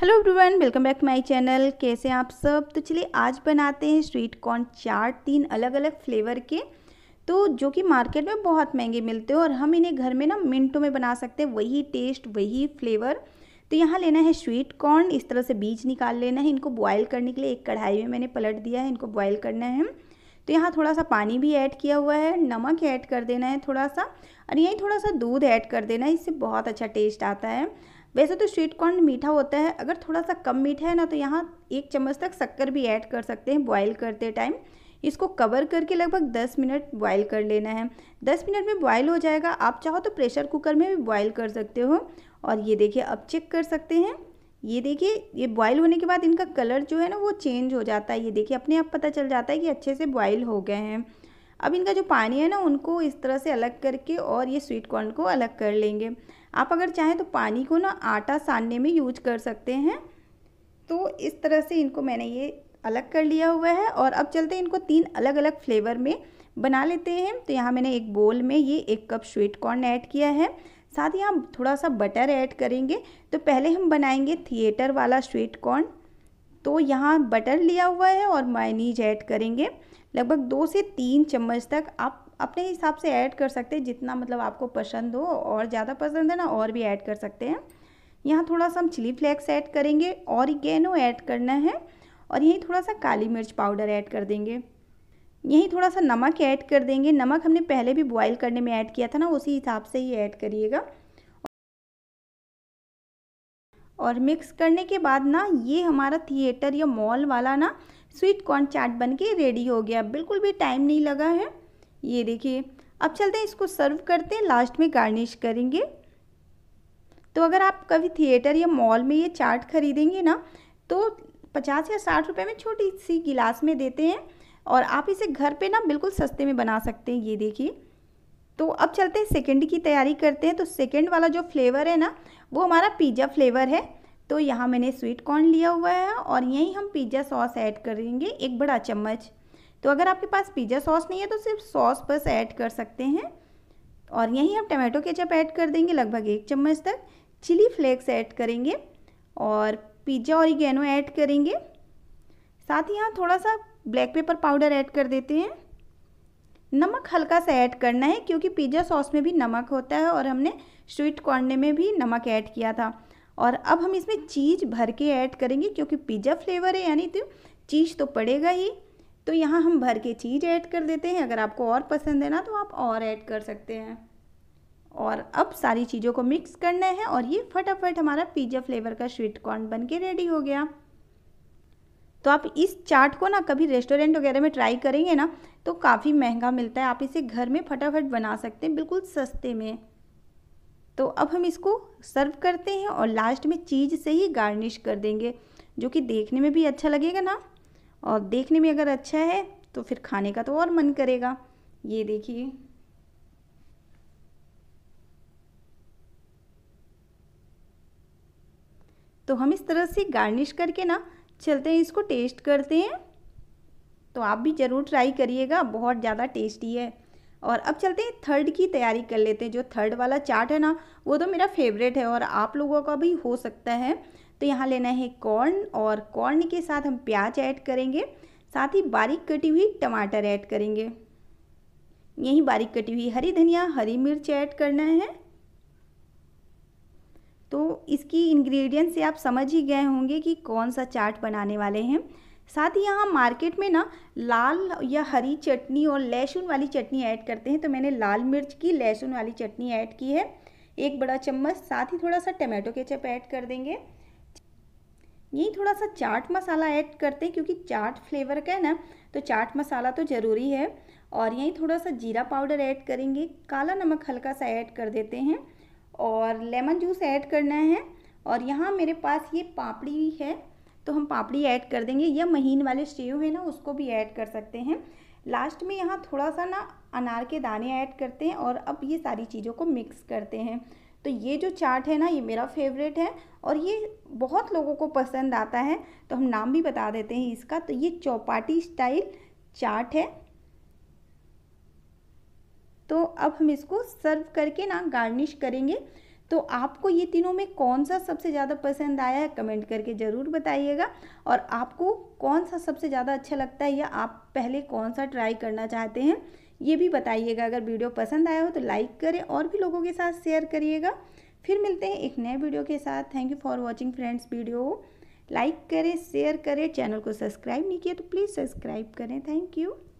hello everyone welcome back to my channel कैसे आप सब तो चलिए आज बनाते हैं स्वीट कॉर्न चाट तीन अलग अलग फ्लेवर के तो जो कि मार्केट में बहुत महंगे मिलते हैं और हम इन्हें घर में ना मिनटों में बना सकते हैं वही टेस्ट वही फ्लेवर तो यहाँ लेना है स्वीट कॉर्न इस तरह से बीज निकाल लेना है इनको बॉयल करने के लिए एक कढ़ाई में मैंने पलट दिया है इनको बॉयल करना है तो यहाँ थोड़ा सा पानी भी ऐड किया हुआ है नमक ऐड कर देना है थोड़ा सा और यहीं थोड़ा सा दूध ऐड कर देना है इससे बहुत अच्छा टेस्ट आता है वैसे तो स्वीट कॉर्न मीठा होता है अगर थोड़ा सा कम मीठा है ना तो यहाँ एक चम्मच तक शक्कर भी ऐड कर सकते हैं बॉयल करते टाइम इसको कवर करके लगभग 10 मिनट बॉयल कर लेना है 10 मिनट में बॉयल हो जाएगा आप चाहो तो प्रेशर कुकर में भी बॉयल कर सकते हो और ये देखिए अब चेक कर सकते हैं ये देखिए ये बॉयल होने के बाद इनका कलर जो है ना वो चेंज हो जाता है ये देखिए अपने आप पता चल जाता है कि अच्छे से बॉयल हो गए हैं अब इनका जो पानी है ना उनको इस तरह से अलग करके और ये स्वीट कॉर्न को अलग कर लेंगे आप अगर चाहें तो पानी को ना आटा सानने में यूज कर सकते हैं तो इस तरह से इनको मैंने ये अलग कर लिया हुआ है और अब चलते हैं इनको तीन अलग अलग फ्लेवर में बना लेते हैं तो यहाँ मैंने एक बोल में ये एक कप स्वीट कॉर्न ऐड किया है साथ ही हम थोड़ा सा बटर ऐड करेंगे तो पहले हम बनाएंगे थिएटर वाला स्वीट कॉर्न तो यहाँ बटर लिया हुआ है और मायनीज ऐड करेंगे लगभग दो से तीन चम्मच तक आप अपने हिसाब से ऐड कर सकते हैं जितना मतलब आपको पसंद हो और ज़्यादा पसंद है ना और भी ऐड कर सकते हैं यहाँ थोड़ा सा हम चिली फ्लेक्स ऐड करेंगे और गेनो ऐड करना है और यहीं थोड़ा सा काली मिर्च पाउडर ऐड कर देंगे यहीं थोड़ा सा नमक ऐड कर देंगे नमक हमने पहले भी बॉयल करने में ऐड किया था ना उसी हिसाब से ही ऐड करिएगा और मिक्स करने के बाद ना ये हमारा थिएटर या मॉल वाला ना स्वीट कॉर्न चाट बन के रेडी हो गया बिल्कुल भी टाइम नहीं लगा है ये देखिए अब चलते हैं इसको सर्व करते हैं लास्ट में गार्निश करेंगे तो अगर आप कभी थिएटर या मॉल में ये चाट खरीदेंगे ना तो पचास या साठ रुपये में छोटी सी गिलास में देते हैं और आप इसे घर पे ना बिल्कुल सस्ते में बना सकते हैं ये देखिए तो अब चलते हैं सेकंड की तैयारी करते हैं तो सेकंड वाला जो फ्लेवर है ना वो हमारा पिज़्ज़ा फ्लेवर है तो यहाँ मैंने स्वीट कॉर्न लिया हुआ है और यहीं हम पिज़्ज़ा सॉस ऐड करेंगे एक बड़ा चम्मच तो अगर आपके पास पिज़्ज़ा सॉस नहीं है तो सिर्फ सॉस बस ऐड कर सकते हैं और यहीं आप टमाटो केचप ऐड कर देंगे लगभग एक चम्मच तक चिली फ्लेक्स ऐड करेंगे और पिज़्ज़ा और ऐड करेंगे साथ ही यहाँ थोड़ा सा ब्लैक पेपर पाउडर ऐड कर देते हैं नमक हल्का सा ऐड करना है क्योंकि पिज़्ज़ा सॉस में भी नमक होता है और हमने स्वीट कॉर्ने में भी नमक ऐड किया था और अब हम इसमें चीज़ भर के ऐड करेंगे क्योंकि पिज़्ज़ा फ्लेवर है यानी तो चीज़ तो पड़ेगा ही तो यहाँ हम भर के चीज़ ऐड कर देते हैं अगर आपको और पसंद है ना तो आप और ऐड कर सकते हैं और अब सारी चीज़ों को मिक्स करना है और ये फटाफट हमारा पिज्ज़ा फ्लेवर का स्वीट कॉर्न बन के रेडी हो गया तो आप इस चाट को ना कभी रेस्टोरेंट वगैरह में ट्राई करेंगे ना तो काफ़ी महंगा मिलता है आप इसे घर में फटाफट बना सकते हैं बिल्कुल सस्ते में तो अब हम इसको सर्व करते हैं और लास्ट में चीज़ से ही गार्निश कर देंगे जो कि देखने में भी अच्छा लगेगा ना और देखने में अगर अच्छा है तो फिर खाने का तो और मन करेगा ये देखिए तो हम इस तरह से गार्निश करके ना चलते हैं इसको टेस्ट करते हैं तो आप भी ज़रूर ट्राई करिएगा बहुत ज़्यादा टेस्टी है और अब चलते हैं थर्ड की तैयारी कर लेते हैं जो थर्ड वाला चार्ट है ना वो तो मेरा फेवरेट है और आप लोगों का भी हो सकता है तो यहाँ लेना है कॉर्न और कॉर्न के साथ हम प्याज ऐड करेंगे साथ ही बारीक कटी हुई टमाटर ऐड करेंगे यहीं बारीक कटी हुई हरी धनिया हरी मिर्च ऐड करना है तो इसकी इंग्रेडिएंट से आप समझ ही गए होंगे कि कौन सा चाट बनाने वाले हैं साथ ही यहाँ मार्केट में ना लाल या हरी चटनी और लहसुन वाली चटनी ऐड करते हैं तो मैंने लाल मिर्च की लहसुन वाली चटनी ऐड की है एक बड़ा चम्मच साथ ही थोड़ा सा टमाटो केचप ऐड कर देंगे यही थोड़ा सा चाट मसाला ऐड करते हैं क्योंकि चाट फ्लेवर का है ना तो चाट मसाला तो ज़रूरी है और यहीं थोड़ा सा जीरा पाउडर ऐड करेंगे काला नमक हल्का सा ऐड कर देते हैं और लेमन जूस ऐड करना है और यहाँ मेरे पास ये पापड़ी है तो हम पापड़ी ऐड कर देंगे या महीन वाले स्टेव है ना उसको भी ऐड कर सकते हैं लास्ट में यहाँ थोड़ा सा ना अनार के दाने ऐड करते हैं और अब ये सारी चीज़ों को मिक्स करते हैं तो ये जो चाट है ना ये मेरा फेवरेट है और ये बहुत लोगों को पसंद आता है तो हम नाम भी बता देते हैं इसका तो ये चौपाटी स्टाइल चाट है तो अब हम इसको सर्व करके ना गार्निश करेंगे तो आपको ये तीनों में कौन सा सबसे ज़्यादा पसंद आया है कमेंट करके ज़रूर बताइएगा और आपको कौन सा सबसे ज़्यादा अच्छा लगता है या आप पहले कौन सा ट्राई करना चाहते हैं ये भी बताइएगा अगर वीडियो पसंद आया हो तो लाइक करें और भी लोगों के साथ शेयर करिएगा फिर मिलते हैं एक नए वीडियो के साथ thank you for watching friends video like करें शेयर करें चैनल को सब्सक्राइब नहीं किया तो प्लीज़ सब्सक्राइब करें थैंक यू